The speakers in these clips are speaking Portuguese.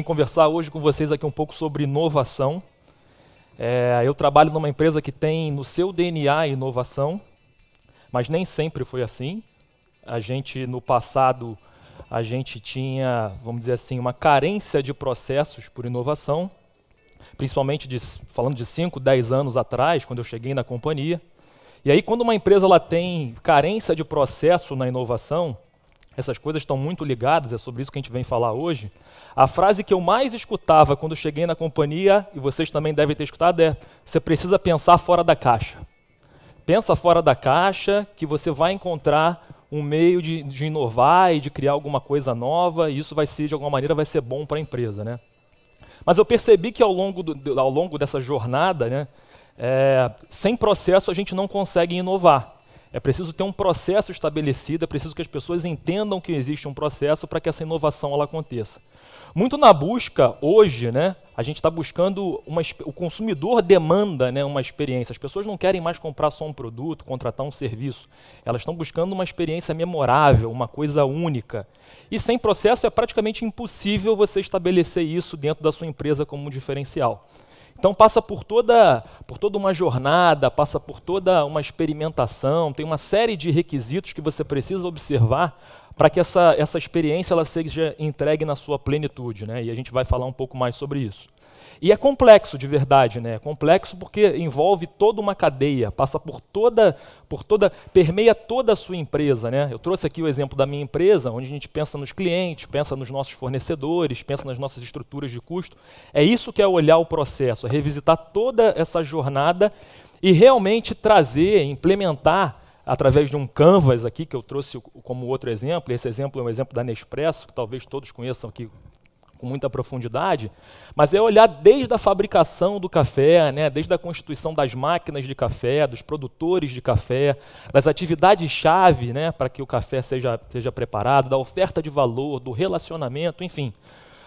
Vim conversar hoje com vocês aqui um pouco sobre inovação. É, eu trabalho numa empresa que tem no seu DNA inovação, mas nem sempre foi assim. A gente, no passado, a gente tinha, vamos dizer assim, uma carência de processos por inovação, principalmente de, falando de 5, 10 anos atrás, quando eu cheguei na companhia. E aí, quando uma empresa ela tem carência de processo na inovação, essas coisas estão muito ligadas, é sobre isso que a gente vem falar hoje. A frase que eu mais escutava quando cheguei na companhia, e vocês também devem ter escutado, é: você precisa pensar fora da caixa. Pensa fora da caixa que você vai encontrar um meio de, de inovar e de criar alguma coisa nova, e isso vai ser, de alguma maneira, vai ser bom para a empresa. Né? Mas eu percebi que ao longo, do, ao longo dessa jornada, né, é, sem processo a gente não consegue inovar. É preciso ter um processo estabelecido, é preciso que as pessoas entendam que existe um processo para que essa inovação ela aconteça. Muito na busca, hoje, né, a gente está buscando, uma, o consumidor demanda né, uma experiência. As pessoas não querem mais comprar só um produto, contratar um serviço. Elas estão buscando uma experiência memorável, uma coisa única. E sem processo é praticamente impossível você estabelecer isso dentro da sua empresa como um diferencial. Então passa por toda, por toda uma jornada, passa por toda uma experimentação, tem uma série de requisitos que você precisa observar para que essa, essa experiência ela seja entregue na sua plenitude. Né? E a gente vai falar um pouco mais sobre isso. E é complexo de verdade, né? É complexo porque envolve toda uma cadeia, passa por toda, por toda, permeia toda a sua empresa, né? Eu trouxe aqui o exemplo da minha empresa, onde a gente pensa nos clientes, pensa nos nossos fornecedores, pensa nas nossas estruturas de custo. É isso que é olhar o processo, é revisitar toda essa jornada e realmente trazer, implementar através de um canvas aqui que eu trouxe como outro exemplo. Esse exemplo é um exemplo da Nespresso, que talvez todos conheçam aqui com muita profundidade, mas é olhar desde a fabricação do café, né, desde a constituição das máquinas de café, dos produtores de café, das atividades-chave né, para que o café seja, seja preparado, da oferta de valor, do relacionamento, enfim,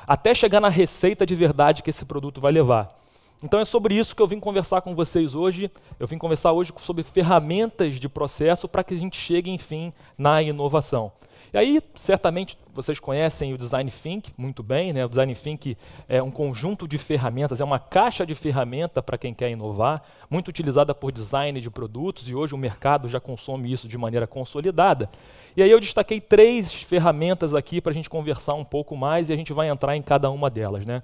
até chegar na receita de verdade que esse produto vai levar. Então é sobre isso que eu vim conversar com vocês hoje. Eu vim conversar hoje sobre ferramentas de processo para que a gente chegue, enfim, na inovação. E aí, certamente, vocês conhecem o Design Think muito bem. Né? O Design Think é um conjunto de ferramentas, é uma caixa de ferramenta para quem quer inovar, muito utilizada por design de produtos, e hoje o mercado já consome isso de maneira consolidada. E aí eu destaquei três ferramentas aqui para a gente conversar um pouco mais e a gente vai entrar em cada uma delas. Né?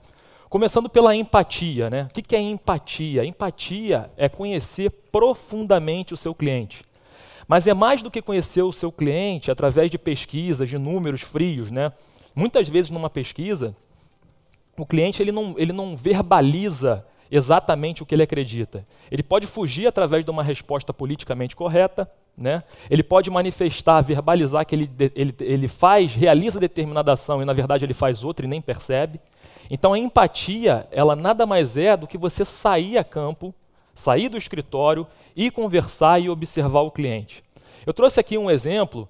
Começando pela empatia. Né? O que é empatia? Empatia é conhecer profundamente o seu cliente. Mas é mais do que conhecer o seu cliente através de pesquisas, de números frios, né? Muitas vezes numa pesquisa, o cliente ele não, ele não verbaliza exatamente o que ele acredita. Ele pode fugir através de uma resposta politicamente correta, né? ele pode manifestar, verbalizar que ele, ele, ele faz, realiza determinada ação e na verdade ele faz outra e nem percebe. Então a empatia, ela nada mais é do que você sair a campo sair do escritório, e conversar e observar o cliente. Eu trouxe aqui um exemplo.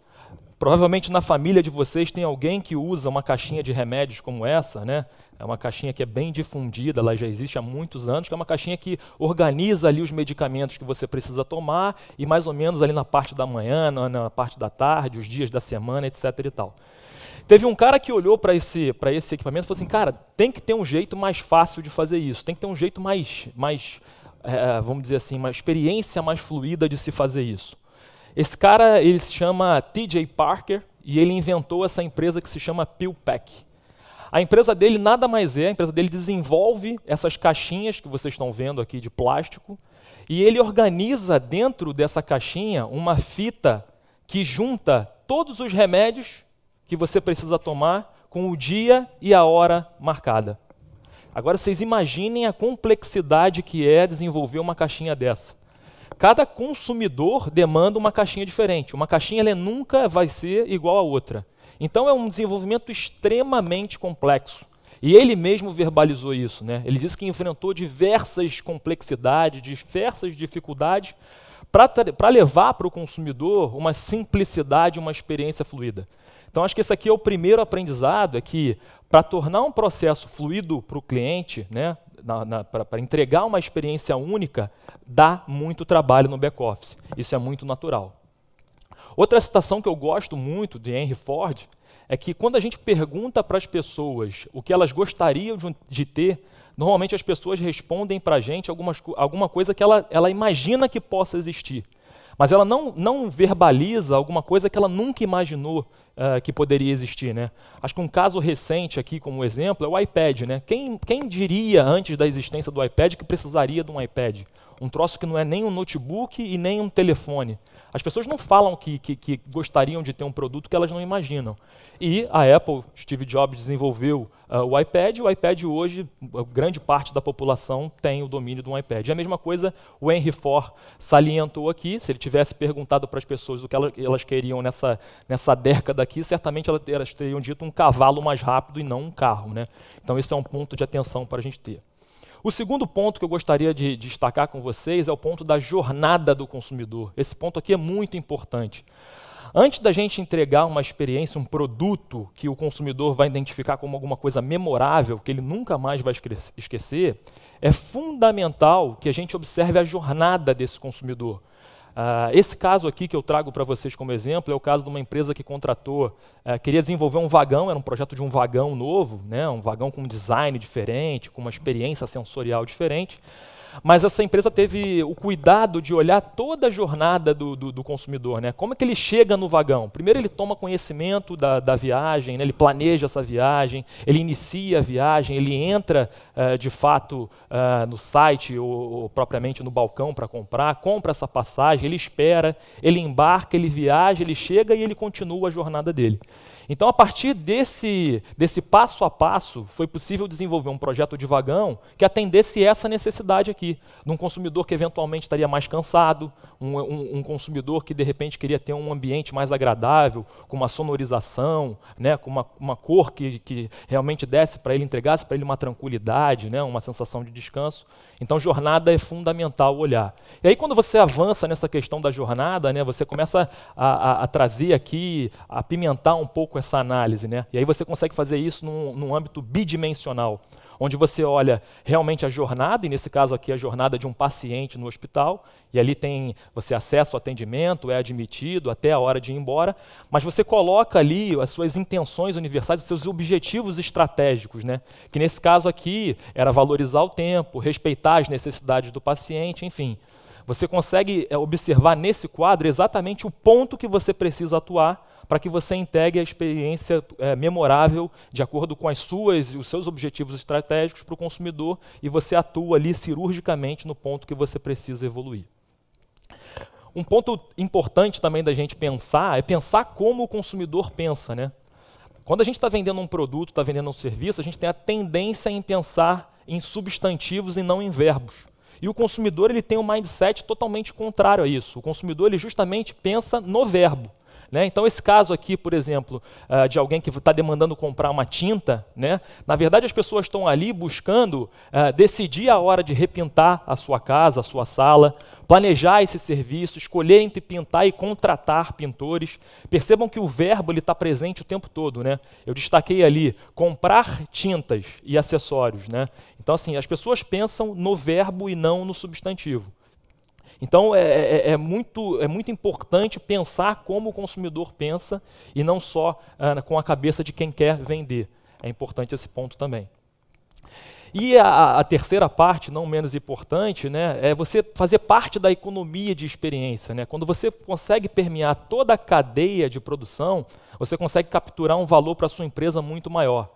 Provavelmente na família de vocês tem alguém que usa uma caixinha de remédios como essa, né? É uma caixinha que é bem difundida, ela já existe há muitos anos, que é uma caixinha que organiza ali os medicamentos que você precisa tomar e mais ou menos ali na parte da manhã, na, na parte da tarde, os dias da semana, etc e tal. Teve um cara que olhou para esse, esse equipamento e falou assim, cara, tem que ter um jeito mais fácil de fazer isso, tem que ter um jeito mais, mais é, vamos dizer assim, uma experiência mais fluida de se fazer isso. Esse cara, ele se chama TJ Parker e ele inventou essa empresa que se chama PillPack. A empresa dele nada mais é, a empresa dele desenvolve essas caixinhas que vocês estão vendo aqui de plástico e ele organiza dentro dessa caixinha uma fita que junta todos os remédios que você precisa tomar com o dia e a hora marcada. Agora vocês imaginem a complexidade que é desenvolver uma caixinha dessa. Cada consumidor demanda uma caixinha diferente. Uma caixinha ela nunca vai ser igual à outra. Então é um desenvolvimento extremamente complexo. E ele mesmo verbalizou isso, né? Ele disse que enfrentou diversas complexidades, diversas dificuldades para levar para o consumidor uma simplicidade, uma experiência fluida. Então acho que esse aqui é o primeiro aprendizado, é que para tornar um processo fluido para o cliente, né, para entregar uma experiência única, dá muito trabalho no back-office. Isso é muito natural. Outra citação que eu gosto muito de Henry Ford é que quando a gente pergunta para as pessoas o que elas gostariam de ter, normalmente as pessoas respondem para a gente algumas, alguma coisa que ela, ela imagina que possa existir. Mas ela não, não verbaliza alguma coisa que ela nunca imaginou uh, que poderia existir. Né? Acho que um caso recente aqui, como exemplo, é o iPad. Né? Quem, quem diria antes da existência do iPad que precisaria de um iPad? um troço que não é nem um notebook e nem um telefone. As pessoas não falam que, que, que gostariam de ter um produto que elas não imaginam. E a Apple, Steve Jobs, desenvolveu uh, o iPad, e o iPad hoje, grande parte da população tem o domínio do iPad. E a mesma coisa o Henry Ford salientou aqui, se ele tivesse perguntado para as pessoas o que elas queriam nessa, nessa década aqui, certamente elas teriam dito um cavalo mais rápido e não um carro. Né? Então esse é um ponto de atenção para a gente ter. O segundo ponto que eu gostaria de destacar com vocês é o ponto da jornada do consumidor. Esse ponto aqui é muito importante. Antes da gente entregar uma experiência, um produto que o consumidor vai identificar como alguma coisa memorável, que ele nunca mais vai esquecer, é fundamental que a gente observe a jornada desse consumidor. Uh, esse caso aqui que eu trago para vocês como exemplo é o caso de uma empresa que contratou, uh, queria desenvolver um vagão, era um projeto de um vagão novo, né, um vagão com um design diferente, com uma experiência sensorial diferente mas essa empresa teve o cuidado de olhar toda a jornada do, do, do consumidor. Né? Como é que ele chega no vagão? Primeiro ele toma conhecimento da, da viagem, né? ele planeja essa viagem, ele inicia a viagem, ele entra uh, de fato uh, no site ou, ou propriamente no balcão para comprar, compra essa passagem, ele espera, ele embarca, ele viaja, ele chega e ele continua a jornada dele. Então, a partir desse, desse passo a passo, foi possível desenvolver um projeto de vagão que atendesse essa necessidade aqui, de um consumidor que eventualmente estaria mais cansado, um, um, um consumidor que de repente queria ter um ambiente mais agradável, com uma sonorização, né, com uma, uma cor que, que realmente desse para ele, entregasse para ele uma tranquilidade, né, uma sensação de descanso. Então, jornada é fundamental olhar. E aí, quando você avança nessa questão da jornada, né, você começa a, a, a trazer aqui, a pimentar um pouco essa análise. Né? E aí você consegue fazer isso num, num âmbito bidimensional onde você olha realmente a jornada, e nesse caso aqui a jornada de um paciente no hospital, e ali tem você acessa o atendimento, é admitido até a hora de ir embora, mas você coloca ali as suas intenções universais, os seus objetivos estratégicos, né? Que nesse caso aqui era valorizar o tempo, respeitar as necessidades do paciente, enfim. Você consegue é, observar nesse quadro exatamente o ponto que você precisa atuar para que você integre a experiência é, memorável de acordo com as suas os seus objetivos estratégicos para o consumidor e você atua ali cirurgicamente no ponto que você precisa evoluir. Um ponto importante também da gente pensar é pensar como o consumidor pensa, né? Quando a gente está vendendo um produto, está vendendo um serviço, a gente tem a tendência em pensar em substantivos e não em verbos. E o consumidor ele tem um mindset totalmente contrário a isso. O consumidor ele justamente pensa no verbo. Né? Então, esse caso aqui, por exemplo, ah, de alguém que está demandando comprar uma tinta, né? na verdade as pessoas estão ali buscando ah, decidir a hora de repintar a sua casa, a sua sala, planejar esse serviço, escolher entre pintar e contratar pintores. Percebam que o verbo está presente o tempo todo. Né? Eu destaquei ali comprar tintas e acessórios. Né? Então, assim, as pessoas pensam no verbo e não no substantivo. Então é, é, é, é, muito, é muito importante pensar como o consumidor pensa e não só ah, com a cabeça de quem quer vender. É importante esse ponto também. E a, a, terceira parte, não menos importante, né, é você fazer parte da economia de experiência. Né? Quando você consegue permear toda a cadeia de produção, você consegue capturar um valor para a sua empresa muito maior.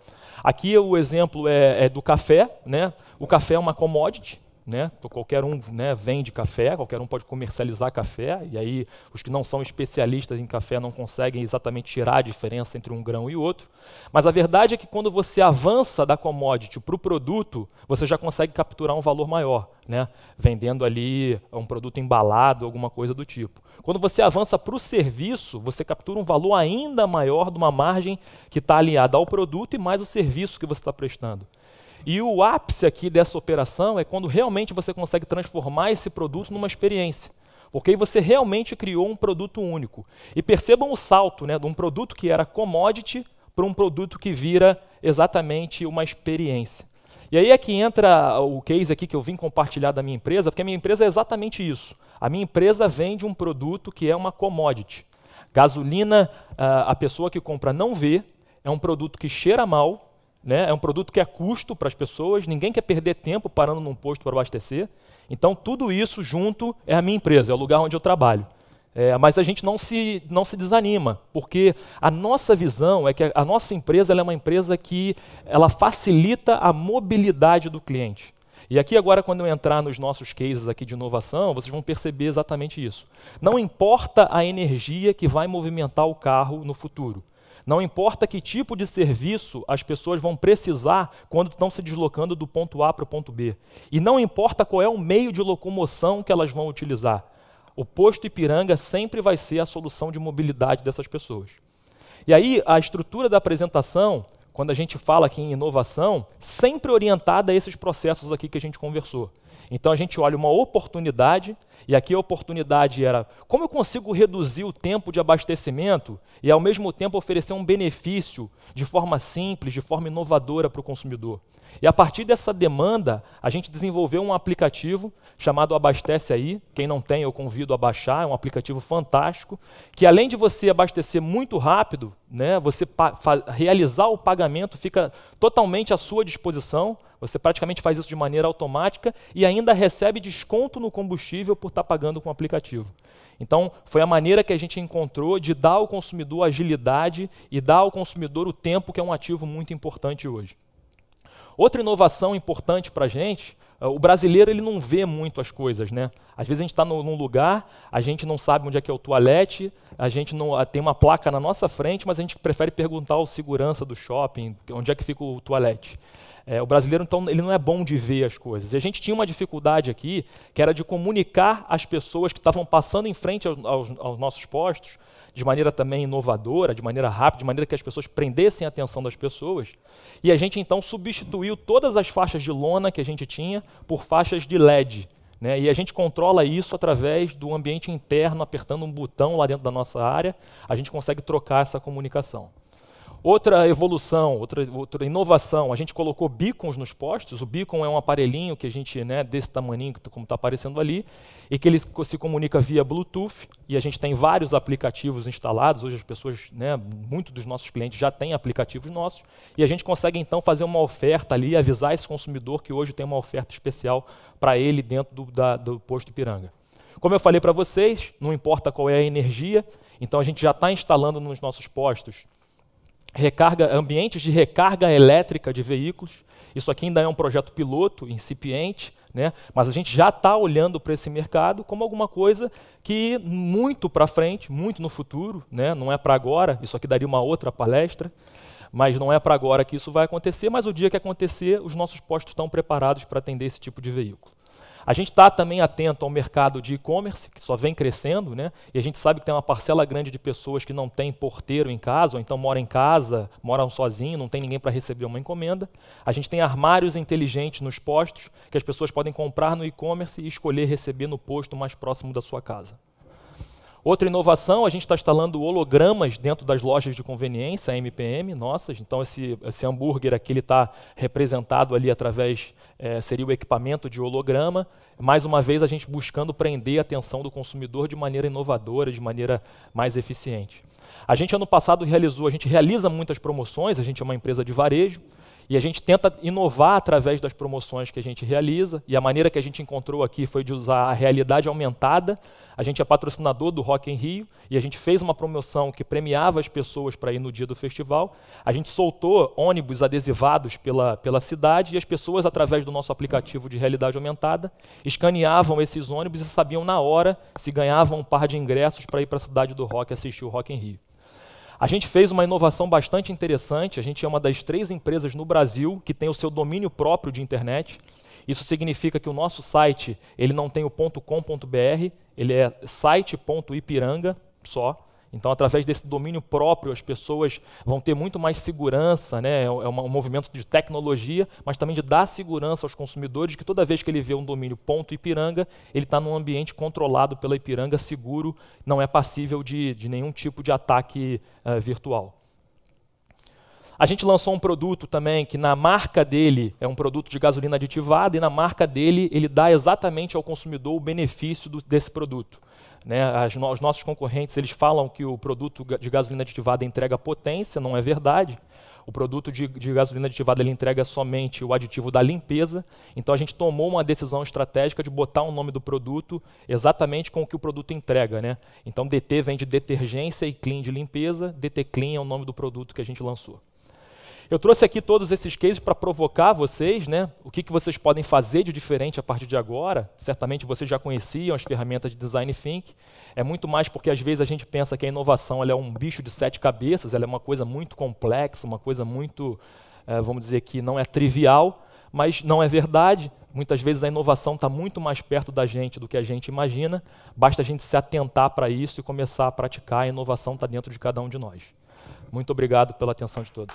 Aqui o exemplo é, é do café. Né? O café é uma commodity, né? Então, qualquer um né, vende café, qualquer um pode comercializar café, e aí os que não são especialistas em café não conseguem exatamente tirar a diferença entre um grão e outro. Mas a verdade é que quando você avança da commodity para o produto, você já consegue capturar um valor maior, né? vendendo ali um produto embalado, alguma coisa do tipo. Quando você avança para o serviço, você captura um valor ainda maior de uma margem que está alinhada ao produto e mais o serviço que você está prestando. E o ápice aqui dessa operação é quando realmente você consegue transformar esse produto numa experiência. Porque aí você realmente criou um produto único. E percebam o salto né, de um produto que era commodity para um produto que vira exatamente uma experiência. E aí é que entra o case aqui que eu vim compartilhar da minha empresa, porque a minha empresa é exatamente isso. A minha empresa vende um produto que é uma commodity. Gasolina, ah, a pessoa que compra não vê, é um produto que cheira mal, né? É um produto que é custo para as pessoas, ninguém quer perder tempo parando num posto para abastecer. Então, tudo isso junto é a minha empresa, é o lugar onde eu trabalho. É, mas a gente não se, não se desanima, porque a nossa visão é que a, a nossa empresa é uma empresa que ela facilita a mobilidade do cliente. E aqui agora, quando eu entrar nos nossos cases aqui de inovação, vocês vão perceber exatamente isso. Não importa a energia que vai movimentar o carro no futuro. Não importa que tipo de serviço as pessoas vão precisar quando estão se deslocando do ponto A para o ponto B. E não importa qual é o meio de locomoção que elas vão utilizar. O posto Ipiranga sempre vai ser a solução de mobilidade dessas pessoas. E aí, a estrutura da apresentação, quando a gente fala aqui em inovação, sempre orientada a esses processos aqui que a gente conversou. Então a gente olha uma oportunidade, e aqui a oportunidade era como eu consigo reduzir o tempo de abastecimento e ao mesmo tempo oferecer um benefício de forma simples, de forma inovadora para o consumidor. E a partir dessa demanda, a gente desenvolveu um aplicativo chamado Abastece Aí. Quem não tem, eu convido a baixar. É um aplicativo fantástico que, além de você abastecer muito rápido, né, você realizar o pagamento fica totalmente à sua disposição. Você praticamente faz isso de maneira automática e ainda recebe desconto no combustível por estar tá pagando com o aplicativo. Então, foi a maneira que a gente encontrou de dar ao consumidor agilidade e dar ao consumidor o tempo, que é um ativo muito importante hoje. Outra inovação importante para a gente ah, o brasileiro ele não vê muito as coisas, né? Às vezes a gente está num lugar, a gente não sabe onde é que é o toalete, a gente não ah, tem uma placa na nossa frente, mas a gente prefere perguntar ao segurança do shopping onde é que fica o toalete. É, o brasileiro então ele não é bom de ver as coisas. E a gente tinha uma dificuldade aqui, que era de comunicar às pessoas que estavam passando em frente aos, aos, aos nossos postos de maneira também inovadora, de maneira rápida, de maneira que as pessoas prendessem a atenção das pessoas. E a gente então substituiu todas as faixas de lona que a gente tinha por faixas de LED. Né? E a gente controla isso através do ambiente interno, apertando um botão lá dentro da nossa área, a gente consegue trocar essa comunicação. Outra evolução, outra, outra inovação, a gente colocou beacons nos postos. O beacon é um aparelhinho que a gente, né, desse tamanho tá, como está aparecendo ali, e que ele se comunica via Bluetooth, e a gente tem vários aplicativos instalados. Hoje as pessoas, né, muito dos nossos clientes já têm aplicativos nossos, e a gente consegue então fazer uma oferta ali, avisar esse consumidor que hoje tem uma oferta especial para ele dentro do, da, do posto Ipiranga. Como eu falei para vocês, não importa qual é a energia, então a gente já está instalando nos nossos postos recarga, ambientes de recarga elétrica de veículos. Isso aqui ainda é um projeto piloto, incipiente, né? mas a gente já está olhando para esse mercado como alguma coisa que muito para frente, muito no futuro, né? não é para agora, isso aqui daria uma outra palestra, mas não é para agora que isso vai acontecer, mas o dia que acontecer, os nossos postos estão preparados para atender esse tipo de veículo. A gente está também atento ao mercado de e-commerce, que só vem crescendo, né? e a gente sabe que tem uma parcela grande de pessoas que não tem porteiro em casa, ou então mora em casa, moram sozinho, não tem ninguém para receber uma encomenda. A gente tem armários inteligentes nos postos, que as pessoas podem comprar no e-commerce e escolher receber no posto mais próximo da sua casa. Outra inovação, a gente está instalando hologramas dentro das lojas de conveniência, MPM, nossas. Então, esse, esse hambúrguer aqui está representado ali através, é, seria o equipamento de holograma. Mais uma vez, a gente buscando prender a atenção do consumidor de maneira inovadora, de maneira mais eficiente. A gente, ano passado, realizou, a gente realiza muitas promoções, a gente é uma empresa de varejo. E a gente tenta inovar através das promoções que a gente realiza, e a maneira que a gente encontrou aqui foi de usar a realidade aumentada. A gente é patrocinador do Rock em Rio, e a gente fez uma promoção que premiava as pessoas para ir no dia do festival. A gente soltou ônibus adesivados pela, pela cidade, e as pessoas, através do nosso aplicativo de realidade aumentada, escaneavam esses ônibus e sabiam na hora se ganhavam um par de ingressos para ir para a cidade do rock assistir o Rock em Rio. A gente fez uma inovação bastante interessante. A gente é uma das três empresas no Brasil que tem o seu domínio próprio de internet. Isso significa que o nosso site ele não tem o .com.br, ele é site.ipiranga só. Então, através desse domínio próprio, as pessoas vão ter muito mais segurança, né? é, é um movimento de tecnologia, mas também de dar segurança aos consumidores, que toda vez que ele vê um domínio ponto Ipiranga, ele está num ambiente controlado pela Ipiranga, seguro, não é passível de, de nenhum tipo de ataque uh, virtual. A gente lançou um produto também que na marca dele é um produto de gasolina aditivada e na marca dele ele dá exatamente ao consumidor o benefício do, desse produto. Né? As, os nossos concorrentes eles falam que o produto de gasolina aditivada entrega potência, não é verdade. O produto de, de, gasolina aditivada ele entrega somente o aditivo da limpeza. Então a gente tomou uma decisão estratégica de botar o um nome do produto exatamente com o que o produto entrega. Né? Então DT vem de detergência e clean de limpeza, DT Clean é o nome do produto que a gente lançou. Eu trouxe aqui todos esses cases para provocar vocês, né? O que, que vocês podem fazer de diferente a partir de agora? Certamente vocês já conheciam as ferramentas de design think. É muito mais porque às vezes a gente pensa que a inovação é um bicho de sete cabeças, ela é uma coisa muito complexa, uma coisa muito, é, vamos dizer que não é trivial, mas não é verdade. Muitas vezes a inovação está muito mais perto da gente do que a gente imagina. Basta a gente se atentar para isso e começar a praticar. A inovação está dentro de cada um de nós. Muito obrigado pela atenção de todos.